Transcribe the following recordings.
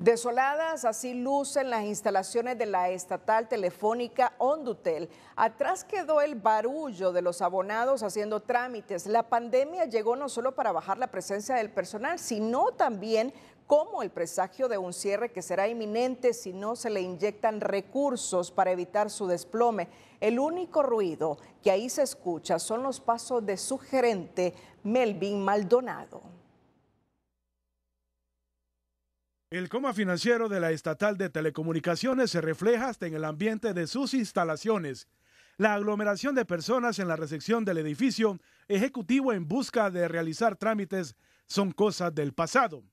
Desoladas así lucen las instalaciones de la estatal telefónica Ondutel. Atrás quedó el barullo de los abonados haciendo trámites. La pandemia llegó no solo para bajar la presencia del personal, sino también como el presagio de un cierre que será inminente si no se le inyectan recursos para evitar su desplome. El único ruido que ahí se escucha son los pasos de su gerente, Melvin Maldonado. El coma financiero de la estatal de telecomunicaciones se refleja hasta en el ambiente de sus instalaciones. La aglomeración de personas en la recepción del edificio ejecutivo en busca de realizar trámites son cosas del pasado.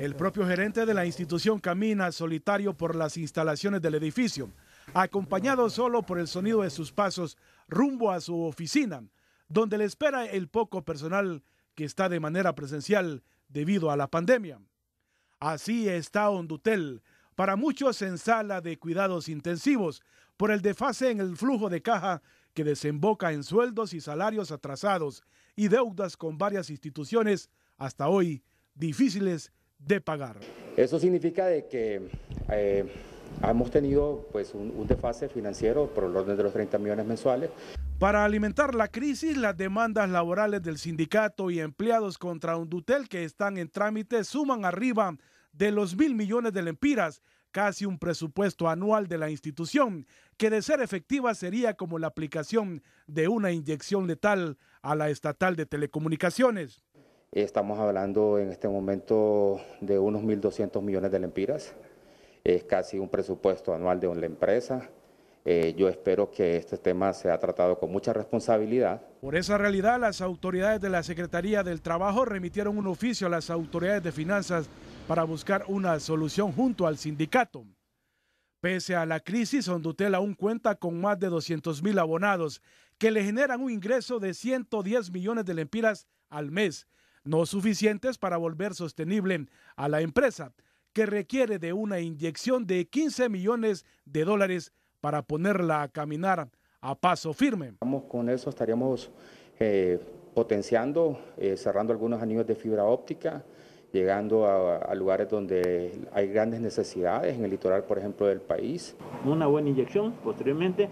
El propio gerente de la institución camina solitario por las instalaciones del edificio, acompañado solo por el sonido de sus pasos rumbo a su oficina, donde le espera el poco personal que está de manera presencial debido a la pandemia. Así está Ondutel, para muchos en sala de cuidados intensivos, por el desfase en el flujo de caja que desemboca en sueldos y salarios atrasados y deudas con varias instituciones hasta hoy difíciles de pagar. Eso significa de que eh, hemos tenido pues, un, desfase financiero por el orden de los 30 millones mensuales. Para alimentar la crisis, las demandas laborales del sindicato y empleados contra Undutel que están en trámite suman arriba de los mil millones de lempiras, casi un presupuesto anual de la institución, que de ser efectiva sería como la aplicación de una inyección letal a la estatal de telecomunicaciones. Estamos hablando en este momento de unos 1.200 millones de lempiras, es casi un presupuesto anual de una empresa. Eh, yo espero que este tema sea tratado con mucha responsabilidad. Por esa realidad, las autoridades de la Secretaría del Trabajo remitieron un oficio a las autoridades de finanzas para buscar una solución junto al sindicato. Pese a la crisis, Hondutel aún cuenta con más de 200 mil abonados que le generan un ingreso de 110 millones de lempiras al mes, no suficientes para volver sostenible a la empresa, que requiere de una inyección de 15 millones de dólares para ponerla a caminar a paso firme. Vamos con eso, estaríamos eh, potenciando, eh, cerrando algunos anillos de fibra óptica, llegando a, lugares donde hay grandes necesidades, en el litoral, por ejemplo, del país. Una buena inyección, posteriormente,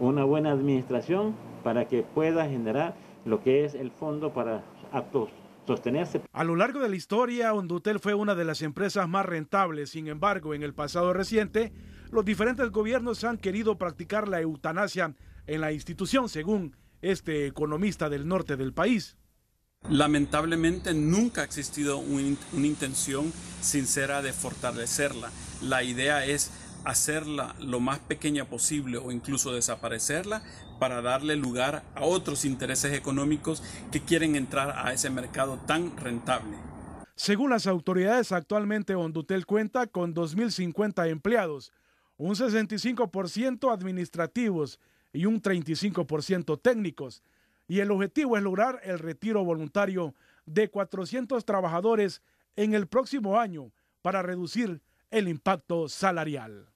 una buena administración para que pueda generar lo que es el fondo para actos sostenerse. A lo largo de la historia, Hondutel fue una de las empresas más rentables. Sin embargo, en el pasado reciente, los diferentes gobiernos han querido practicar la eutanasia en la institución, según este economista del norte del país. Lamentablemente nunca ha existido una intención sincera de fortalecerla. La idea es hacerla lo más pequeña posible o incluso desaparecerla para darle lugar a otros intereses económicos que quieren entrar a ese mercado tan rentable. Según las autoridades, actualmente Hondutel cuenta con 2.050 empleados, un 65% administrativos y un 35% técnicos y el objetivo es lograr el retiro voluntario de 400 trabajadores en el próximo año para reducir el impacto salarial.